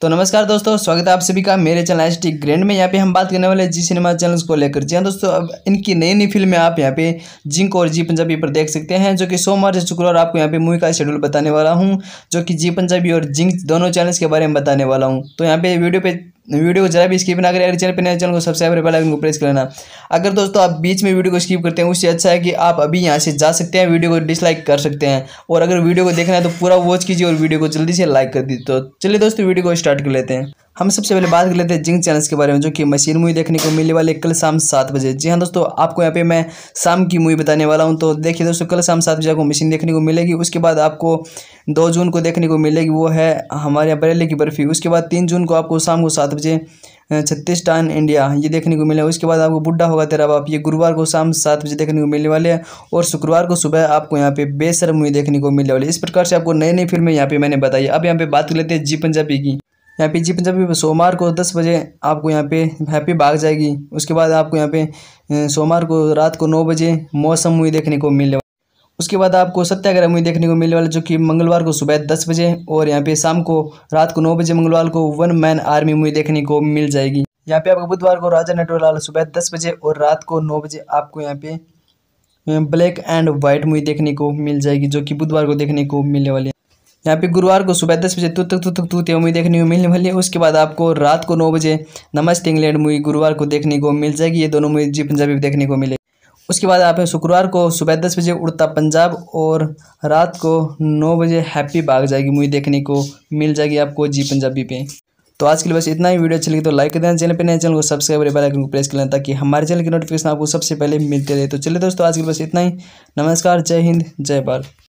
तो नमस्कार दोस्तों स्वागत है आप सभी का मेरे चैनल एस टी ग्रैंड में यहाँ पे हम बात करने वाले जी सिनेमा चैनल्स को लेकर जी हाँ दोस्तों अब इनकी नई नई फिल्में आप यहाँ पे जिंक और जी पंजाबी पर देख सकते हैं जो कि सोमवार से शुक्रवार आपको यहाँ पे मूवी का शेड्यूल बताने वाला हूँ जो कि जी पंजाबी और जिंक दोनों चैनल्स के बारे में बताने वाला हूँ तो यहाँ पे वीडियो पे वीडियो को जरा भी स्किप ना करें अगर चैनल पर नए चैनल को सब्सक्राइब बेल आइकन को प्रेस कर लेना अगर दोस्तों आप बीच में वीडियो को स्किप करते हैं उससे अच्छा है कि आप अभी यहाँ से जा सकते हैं वीडियो को डिसलाइक कर सकते हैं और अगर वीडियो को देखना है तो पूरा वॉच कीजिए और वीडियो को जल्दी से लाइक कर दीजिए तो चलिए दोस्तों वीडियो को स्टार्ट कर लेते हैं हम सबसे पहले बात कर लेते हैं जिंग चैनल्स के बारे में जो कि मशीन मूवी देखने को मिलने वाले कल शाम सात बजे जी हाँ दोस्तों आपको यहाँ पे मैं शाम की मूवी बताने वाला हूँ तो देखिए दोस्तों कल शाम सात बजे आपको मशीन देखने को मिलेगी उसके बाद आपको दो जून को देखने को मिलेगी वो है हमारे यहाँ बरेली की बर्फ़ी उसके बाद तीन जून को आपको शाम को सात बजे छत्तीस टान इंडिया ये देखने को मिलेगा उसके बाद आपको बुढ़ा होगा तेरा बाप ये गुरुवार को शाम सात बजे देखने को मिलने वाले हैं और शुक्रवार को सुबह आपको यहाँ पे बेसर मूवी देखने को मिलने वाली इस प्रकार से आपको नई नई फिल्में यहाँ पे मैंने बताई अब यहाँ पे बात कर लेते हैं जी पंजाबी की यहाँ पे जी पंजाबी सोमवार को दस बजे आपको यहाँ पे हैप्पी भाग जाएगी उसके बाद आपको यहाँ पे सोमवार को रात को नौ बजे मौसम मूवी देखने को मिलने उसके बाद आपको सत्याग्रह मूवी देखने को मिलने वाला जो कि मंगलवार को सुबह दस बजे और यहाँ पे शाम को रात को नौ बजे मंगलवार को वन मैन आर्मी मूवी देखने को मिल जाएगी यहाँ पे आपको बुधवार को राजा नटवरलाल सुबह दस बजे और रात को नौ बजे आपको यहाँ पे ब्लैक एंड व्हाइट मूवी देखने को मिल जाएगी जो कि बुधवार को देखने को मिलने वाली है यहाँ पे गुरुवार को सुबह दस बजे तू तक तू तक तू मूवी देखने को मिलने वाली है उसके बाद आपको रात को नौ बजे नमस्ते इंग्लैंड मूवी गुरुवार को देखने को मिल जाएगी ये दोनों मूवी जी पंजाबी देखने को मिलेगी उसके बाद आप शुक्रवार को सुबह दस बजे उड़ता पंजाब और रात को नौ बजे हैप्पी भाग जाएगी मूवी देखने को मिल जाएगी आपको जी पंजाबी पे तो आज के लिए बस इतना ही वीडियो अच्छी लगी तो लाइक कर देना चैनल पे नए चैनल को सब्सक्राइब और बेल आइकन को प्रेस कर लेना ताकि हमारे चैनल की नोटिफिकेशन आपको सबसे पहले मिलते रहे तो चलिए दोस्तों आज के लिए बस इतना ही नमस्कार जय हिंद जय भारत